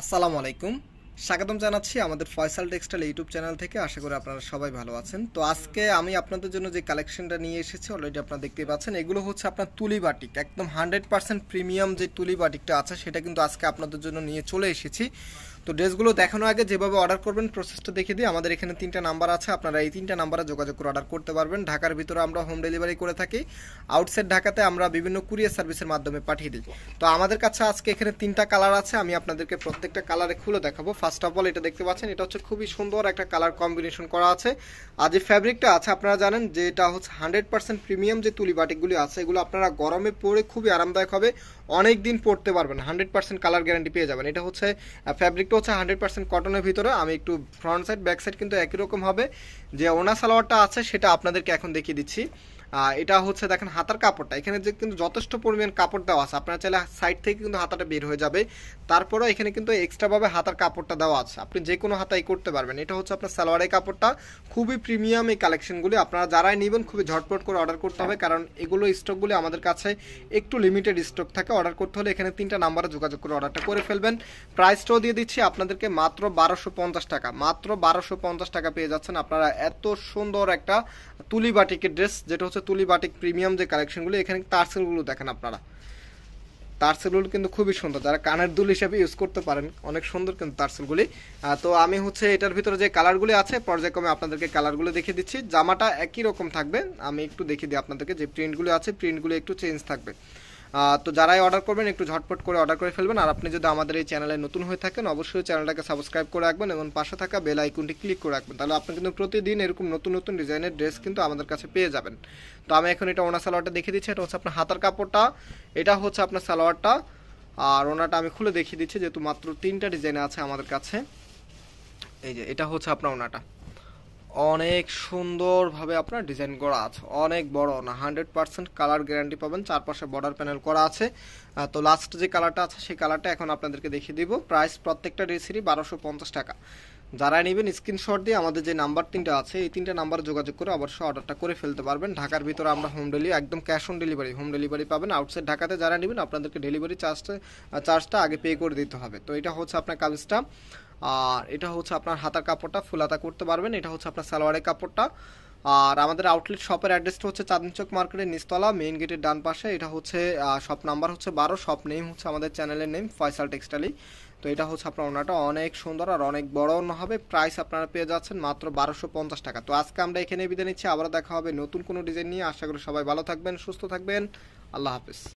আসসালামু আলাইকুম স্বাগতম জানাচ্ছি আমাদের ফয়সাল টেক্সটাইল ইউটিউব চ্যানেল থেকে আশা করি আপনারা সবাই ভালো আছেন তো আজকে আমি আপনাদের জন্য যে কালেকশনটা নিয়ে এসেছি অলরেডি আপনারা দেখতে পাচ্ছেন এগুলো হচ্ছে আপনার তুলি বাটিক একদম হান্ড্রেড পার্সেন্ট প্রিমিয়াম যে তুলি বাটিকটা আছে সেটা কিন্তু আজকে আপনাদের জন্য নিয়ে চলে এসেছি তো ড্রেসগুলো দেখানোর আগে যেভাবে অর্ডার করবেন প্রসেসটা দেখে দিই আমাদের এখানে তিনটা নাম্বার আছে আপনারা এই তিনটা নাম্বারে যোগাযোগ করে অর্ডার করতে পারবেন ঢাকার ভিতরে আমরা হোম ডেলিভারি করে থাকি আউটসাইড ঢাকাতে আমরা বিভিন্ন কুরিয়ার সার্ভিসের মাধ্যমে পাঠিয়ে দিই তো আমাদের কাছে আজকে এখানে তিনটা কালার আছে আমি আপনাদেরকে প্রত্যেকটা কালারে খুলে দেখাবো ফার্স্ট অফ অল এটা দেখতে পাচ্ছেন এটা হচ্ছে খুবই সুন্দর একটা কালার কম্বিনেশন করা আছে আর যে ফ্যাব্রিকটা আছে আপনারা জানেন যে এটা হচ্ছে হান্ড্রেড পার্সেন্ট প্রিমিয়াম যে তুলি বাটিকগুলি আছে এগুলো আপনারা গরমে পরে খুবই আরামদায়ক হবে অনেক দিন পরতে পারবেন হান্ড্রেড পার্সেন্ট কালার গ্যারান্টি পেয়ে যাবেন এটা হচ্ছে ফ্যাব্রিক ফেব্রিকটা হচ্ছে হান্ড্রেড পার্সেন্ট কটনের ভিতরে আমি একটু ফ্রন্ট সাইড ব্যাক সাইড কিন্তু একই রকম হবে যে ওনা সালোয়ারটা আছে সেটা আপনাদেরকে এখন দেখিয়ে দিচ্ছি এটা হচ্ছে দেখেন হাতার কাপড়টা এখানে যে কিন্তু যথেষ্ট পরিমাণ কাপড় দেওয়া আছে আপনারা চাইলে সাইড থেকে কিন্তু হাতাটা বের হয়ে যাবে তারপরেও এখানে কিন্তু এক্সট্রাভাবে হাতার কাপড়টা দেওয়া আছে আপনি যে কোনো হাতাই করতে পারবেন এটা হচ্ছে আপনার সালোয়ারের কাপড়টা খুবই প্রিমিয়াম এই কালেকশনগুলি আপনারা যারাই নেবেন খুবই ঝটপট করে অর্ডার করতে হবে হ্যাঁ। কারণ এগুলো স্টকগুলি আমাদের কাছে একটু লিমিটেড স্টক থাকে অর্ডার করতে হলে এখানে তিনটা নাম্বারে যোগাযোগ করে অর্ডারটা করে ফেলবেন প্রাইসটাও দিয়ে দিচ্ছি আপনাদেরকে মাত্র বারোশো পঞ্চাশ টাকা মাত্র বারোশো পঞ্চাশ টাকা পেয়ে যাচ্ছেন আপনারা এত সুন্দর একটা তুলি বাটিকের ড্রেস যেটা হচ্ছে তুলি বাটিক প্রিমিয়াম যে কালেকশনগুলো এখানে তারসেলগুলো দেখেন আপনারা তারসেলগুলো কিন্তু খুবই সুন্দর যারা কানের দুল হিসাবে ইউজ করতে পারেন অনেক সুন্দর কিন্তু তারসেলগুলি তো আমি হচ্ছে এটার ভিতরে যে কালারগুলি আছে পর্যায়ক্রমে আপনাদেরকে কালারগুলো দেখিয়ে দিচ্ছি জামাটা একই রকম থাকবে আমি একটু দেখিয়ে দিই আপনাদেরকে যে প্রিন্টগুলো আছে প্রিন্টগুলো একটু চেঞ্জ থাকবে তো যারাই অর্ডার করবেন একটু ঝটপট করে অর্ডার করে ফেলবেন আর আপনি যদি আমাদের এই চ্যানেলে নতুন হয়ে থাকেন অবশ্যই চ্যানেলটাকে সাবস্ক্রাইব করে রাখবেন এবং পাশে থাকা বেল আইকনটি ক্লিক করে রাখবেন তাহলে আপনি কিন্তু প্রতিদিন এরকম নতুন নতুন ডিজাইনের ড্রেস কিন্তু আমাদের কাছে পেয়ে যাবেন তো আমি এখন এটা ওনা সালোয়ারটা দেখিয়ে দিচ্ছি এটা হচ্ছে আপনার হাতার কাপড়টা এটা হচ্ছে আপনার সালোয়ারটা আর ওনাটা আমি খুলে দেখিয়ে দিচ্ছি যেহেতু মাত্র তিনটা ডিজাইন আছে আমাদের কাছে এই যে এটা হচ্ছে আপনার ওনাটা অনেক সুন্দরভাবে আপনার ডিজাইন করা আছে অনেক বড় না হান্ড্রেড পার্সেন্ট কালার গ্যারান্টি পাবেন চারপাশে বর্ডার প্যানেল করা আছে তো লাস্ট যে কালারটা আছে সেই কালারটা এখন আপনাদেরকে দেখিয়ে দিব প্রাইস প্রত্যেকটা ড্রেসেরই বারোশো পঞ্চাশ টাকা যারা নেবেন স্ক্রিনশট দিয়ে আমাদের যে নাম্বার তিনটা আছে এই তিনটা নাম্বার যোগাযোগ করে অবশ্যই অর্ডারটা করে ফেলতে পারবেন ঢাকার ভিতরে আমরা হোম ডেলিভারি একদম cash on delivery home delivery পাবেন আউটসাইড ঢাকাতে যারা নেবেন আপনাদেরকে ডেলিভারি চার্জটা চার্জটা আগে পে করে দিতে হবে তো এটা হচ্ছে আপনার কাগজটা আর এটা হচ্ছে আপনার হাতার কাপড়টা ফুলাতা করতে পারবেন এটা হচ্ছে আপনার সালোয়ারের কাপড়টা আর আমাদের আউটলেট শপের অ্যাড্রেসটা হচ্ছে চাঁদনী চক মার্কেটের নিস্তলা মেইন গেটের ডান পাশে এটা হচ্ছে শপ নাম্বার হচ্ছে বারো শপ নেম হচ্ছে আমাদের চ্যানেলের নেম ফয়সাল টেক্সটাইল তো এটা হচ্ছে আপনার ওনাটা অনেক সুন্দর আর অনেক বড় অন্য হবে প্রাইস আপনারা পেয়ে যাচ্ছেন মাত্র বারোশো পঞ্চাশ টাকা তো আজকে আমরা এখানে বিদায় নিচ্ছি আবারও দেখা হবে নতুন কোনো ডিজাইন নিয়ে আশা করি সবাই ভালো থাকবেন সুস্থ থাকবেন আল্লাহ হাফিজ